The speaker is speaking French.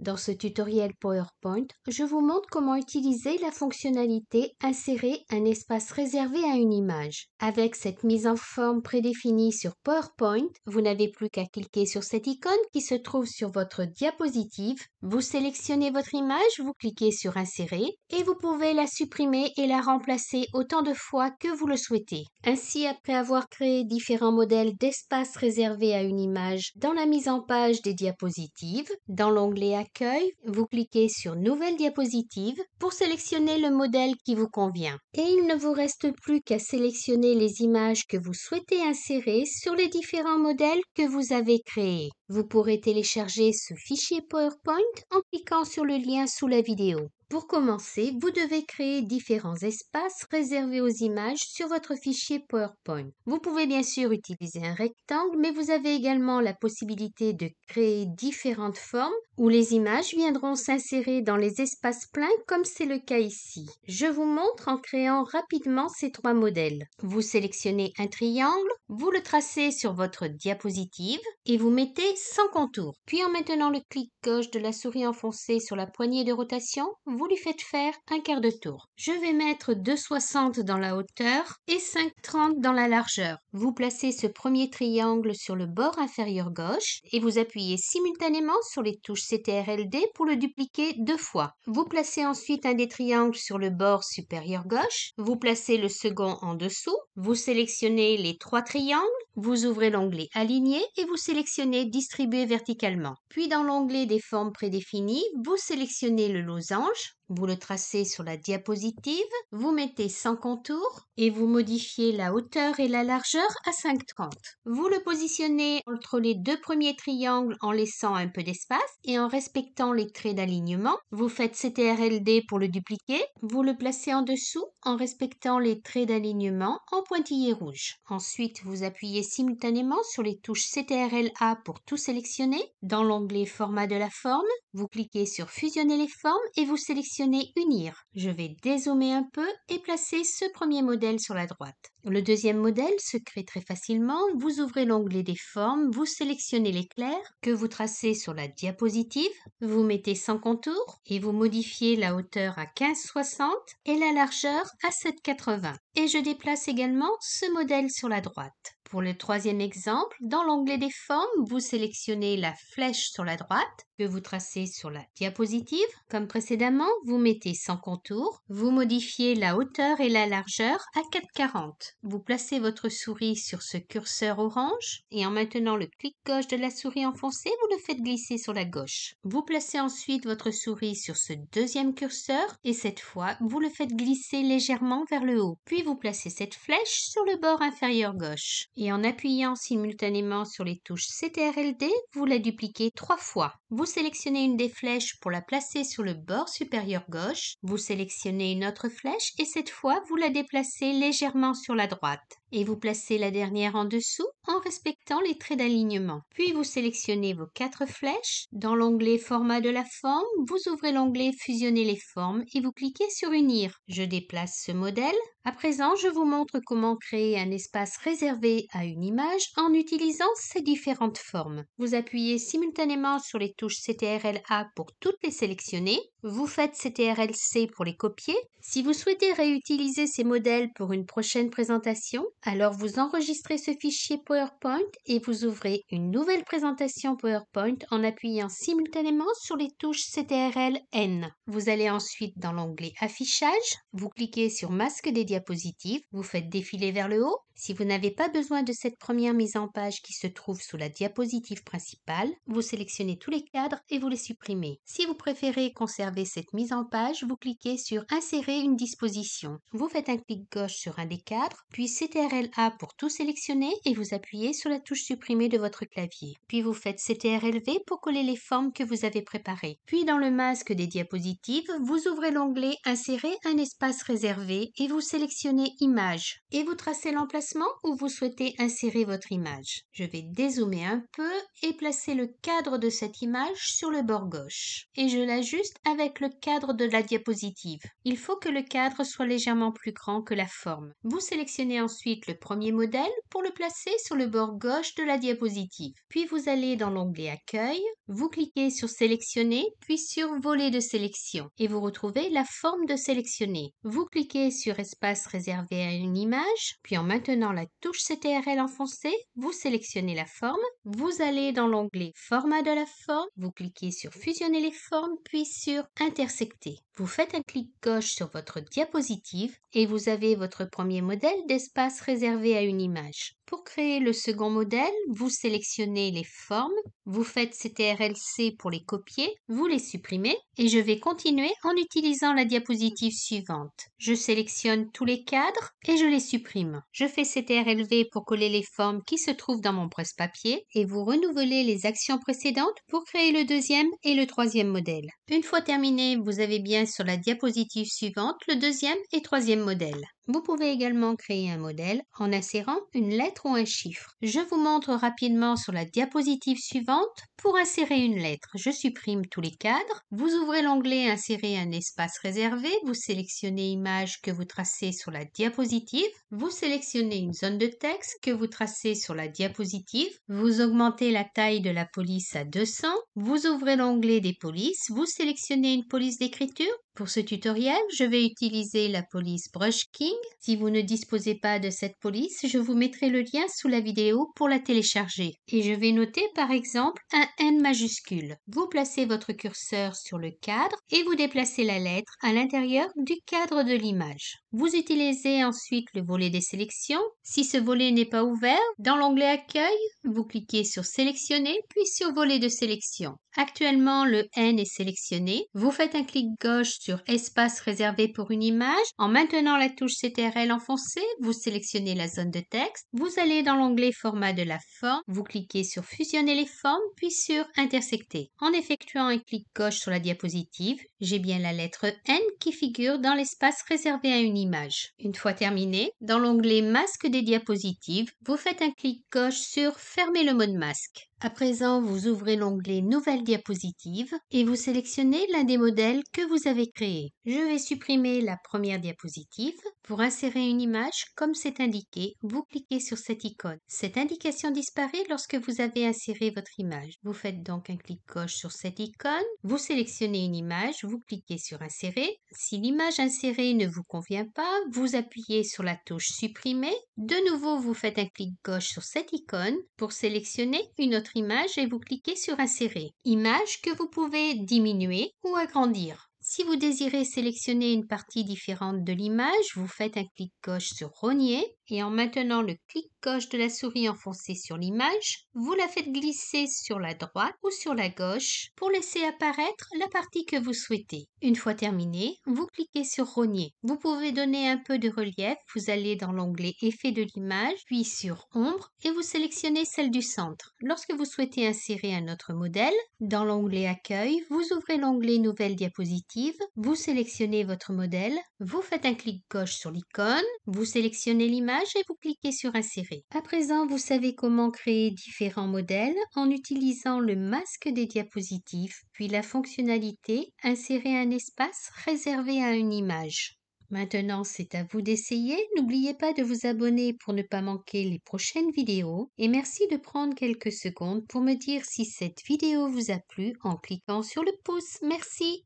Dans ce tutoriel PowerPoint, je vous montre comment utiliser la fonctionnalité Insérer un espace réservé à une image. Avec cette mise en forme prédéfinie sur PowerPoint, vous n'avez plus qu'à cliquer sur cette icône qui se trouve sur votre diapositive. Vous sélectionnez votre image, vous cliquez sur Insérer et vous pouvez la supprimer et la remplacer autant de fois que vous le souhaitez. Ainsi, après avoir créé différents modèles d'espace réservé à une image dans la mise en page des diapositives, dans l'onglet vous cliquez sur Nouvelle diapositive pour sélectionner le modèle qui vous convient. Et il ne vous reste plus qu'à sélectionner les images que vous souhaitez insérer sur les différents modèles que vous avez créés. Vous pourrez télécharger ce fichier PowerPoint en cliquant sur le lien sous la vidéo. Pour commencer, vous devez créer différents espaces réservés aux images sur votre fichier PowerPoint. Vous pouvez bien sûr utiliser un rectangle, mais vous avez également la possibilité de créer différentes formes où les images viendront s'insérer dans les espaces pleins comme c'est le cas ici. Je vous montre en créant rapidement ces trois modèles. Vous sélectionnez un triangle, vous le tracez sur votre diapositive et vous mettez sans contour. Puis en maintenant le clic gauche de la souris enfoncée sur la poignée de rotation, vous lui faites faire un quart de tour. Je vais mettre 2,60 dans la hauteur et 5,30 dans la largeur. Vous placez ce premier triangle sur le bord inférieur gauche et vous appuyez simultanément sur les touches CTRLD pour le dupliquer deux fois. Vous placez ensuite un des triangles sur le bord supérieur gauche, vous placez le second en dessous vous sélectionnez les trois triangles, vous ouvrez l'onglet Aligner et vous sélectionnez Distribuer verticalement. Puis dans l'onglet des formes prédéfinies, vous sélectionnez le losange, vous le tracez sur la diapositive, vous mettez sans contour et vous modifiez la hauteur et la largeur à 5,30. Vous le positionnez entre les deux premiers triangles en laissant un peu d'espace et en respectant les traits d'alignement. Vous faites CTRLD pour le dupliquer. Vous le placez en dessous en respectant les traits d'alignement en pointillé rouge. Ensuite, vous appuyez simultanément sur les touches CTRL-A pour tout sélectionner. Dans l'onglet Format de la forme, vous cliquez sur Fusionner les formes et vous sélectionnez Unir. Je vais dézoomer un peu et placer ce premier modèle sur la droite. Le deuxième modèle se crée très facilement. Vous ouvrez l'onglet des formes, vous sélectionnez l'éclair que vous tracez sur la diapositive, vous mettez sans contour et vous modifiez la hauteur à 15,60 et la largeur à 7,80. Et je déplace également ce modèle sur la droite. Pour le troisième exemple, dans l'onglet des formes, vous sélectionnez la flèche sur la droite, vous tracez sur la diapositive. Comme précédemment, vous mettez sans contour, vous modifiez la hauteur et la largeur à 4,40. Vous placez votre souris sur ce curseur orange et en maintenant le clic gauche de la souris enfoncé, vous le faites glisser sur la gauche. Vous placez ensuite votre souris sur ce deuxième curseur et cette fois, vous le faites glisser légèrement vers le haut. Puis vous placez cette flèche sur le bord inférieur gauche et en appuyant simultanément sur les touches CTRLD, vous la dupliquez trois fois. Vous sélectionnez une des flèches pour la placer sur le bord supérieur gauche, vous sélectionnez une autre flèche et cette fois vous la déplacez légèrement sur la droite et vous placez la dernière en dessous en respectant les traits d'alignement. Puis vous sélectionnez vos quatre flèches. Dans l'onglet Format de la forme, vous ouvrez l'onglet Fusionner les formes et vous cliquez sur Unir. Je déplace ce modèle. À présent, je vous montre comment créer un espace réservé à une image en utilisant ces différentes formes. Vous appuyez simultanément sur les touches CTRL-A pour toutes les sélectionner. Vous faites CTRL-C pour les copier. Si vous souhaitez réutiliser ces modèles pour une prochaine présentation, alors vous enregistrez ce fichier PowerPoint et vous ouvrez une nouvelle présentation PowerPoint en appuyant simultanément sur les touches CTRL N. Vous allez ensuite dans l'onglet Affichage, vous cliquez sur Masque des diapositives, vous faites défiler vers le haut. Si vous n'avez pas besoin de cette première mise en page qui se trouve sous la diapositive principale, vous sélectionnez tous les cadres et vous les supprimez. Si vous préférez conserver cette mise en page, vous cliquez sur Insérer une disposition. Vous faites un clic gauche sur un des cadres, puis CTRL a pour tout sélectionner et vous appuyez sur la touche supprimée de votre clavier. Puis vous faites CTRLV pour coller les formes que vous avez préparées. Puis dans le masque des diapositives, vous ouvrez l'onglet Insérer un espace réservé et vous sélectionnez Image. Et vous tracez l'emplacement où vous souhaitez insérer votre image. Je vais dézoomer un peu et placer le cadre de cette image sur le bord gauche. Et je l'ajuste avec le cadre de la diapositive. Il faut que le cadre soit légèrement plus grand que la forme. Vous sélectionnez ensuite le premier modèle pour le placer sur le bord gauche de la diapositive. Puis vous allez dans l'onglet Accueil, vous cliquez sur Sélectionner, puis sur Volet de sélection et vous retrouvez la forme de sélectionner. Vous cliquez sur Espace réservé à une image, puis en maintenant la touche CTRL enfoncée, vous sélectionnez la forme. Vous allez dans l'onglet Format de la forme, vous cliquez sur Fusionner les formes, puis sur Intersecter. Vous faites un clic gauche sur votre diapositive et vous avez votre premier modèle d'espace réservé réservé à une image. Pour créer le second modèle, vous sélectionnez les formes, vous faites CTRLC pour les copier, vous les supprimez et je vais continuer en utilisant la diapositive suivante. Je sélectionne tous les cadres et je les supprime. Je fais CTRLV pour coller les formes qui se trouvent dans mon presse-papier et vous renouvelez les actions précédentes pour créer le deuxième et le troisième modèle. Une fois terminé, vous avez bien sur la diapositive suivante le deuxième et troisième modèle. Vous pouvez également créer un modèle en insérant une lettre un chiffre. Je vous montre rapidement sur la diapositive suivante. Pour insérer une lettre, je supprime tous les cadres. Vous ouvrez l'onglet Insérer un espace réservé. Vous sélectionnez Image que vous tracez sur la diapositive. Vous sélectionnez une zone de texte que vous tracez sur la diapositive. Vous augmentez la taille de la police à 200. Vous ouvrez l'onglet des polices. Vous sélectionnez une police d'écriture. Pour ce tutoriel, je vais utiliser la police Brush King. Si vous ne disposez pas de cette police, je vous mettrai le lien sous la vidéo pour la télécharger. Et je vais noter par exemple un N majuscule. Vous placez votre curseur sur le cadre et vous déplacez la lettre à l'intérieur du cadre de l'image. Vous utilisez ensuite le volet des sélections. Si ce volet n'est pas ouvert, dans l'onglet Accueil, vous cliquez sur Sélectionner puis sur Volet de sélection. Actuellement, le N est sélectionné. Vous faites un clic gauche sur Espace réservé pour une image. En maintenant la touche CTRL enfoncée, vous sélectionnez la zone de texte. Vous allez dans l'onglet Format de la forme. Vous cliquez sur Fusionner les formes, puis sur Intersecter. En effectuant un clic gauche sur la diapositive, j'ai bien la lettre N qui figure dans l'espace réservé à une image. Une fois terminé, dans l'onglet Masque des diapositives, vous faites un clic gauche sur Fermer le mode masque. À présent, vous ouvrez l'onglet Nouvelle diapositive et vous sélectionnez l'un des modèles que vous avez créés. Je vais supprimer la première diapositive pour insérer une image, comme c'est indiqué, vous cliquez sur cette icône. Cette indication disparaît lorsque vous avez inséré votre image. Vous faites donc un clic gauche sur cette icône, vous sélectionnez une image, vous cliquez sur Insérer. Si l'image insérée ne vous convient pas, vous appuyez sur la touche Supprimer. De nouveau, vous faites un clic gauche sur cette icône pour sélectionner une autre image et vous cliquez sur Insérer. Image que vous pouvez diminuer ou agrandir. Si vous désirez sélectionner une partie différente de l'image, vous faites un clic gauche sur Rogner et en maintenant le clic gauche de la souris enfoncée sur l'image, vous la faites glisser sur la droite ou sur la gauche pour laisser apparaître la partie que vous souhaitez. Une fois terminé, vous cliquez sur Rogner. Vous pouvez donner un peu de relief, vous allez dans l'onglet Effet de l'image, puis sur Ombre et vous sélectionnez celle du centre. Lorsque vous souhaitez insérer un autre modèle, dans l'onglet Accueil, vous ouvrez l'onglet Nouvelle diapositive vous sélectionnez votre modèle, vous faites un clic gauche sur l'icône, vous sélectionnez l'image et vous cliquez sur Insérer. À présent, vous savez comment créer différents modèles en utilisant le masque des diapositives, puis la fonctionnalité Insérer un espace réservé à une image. Maintenant, c'est à vous d'essayer. N'oubliez pas de vous abonner pour ne pas manquer les prochaines vidéos. Et merci de prendre quelques secondes pour me dire si cette vidéo vous a plu en cliquant sur le pouce. Merci.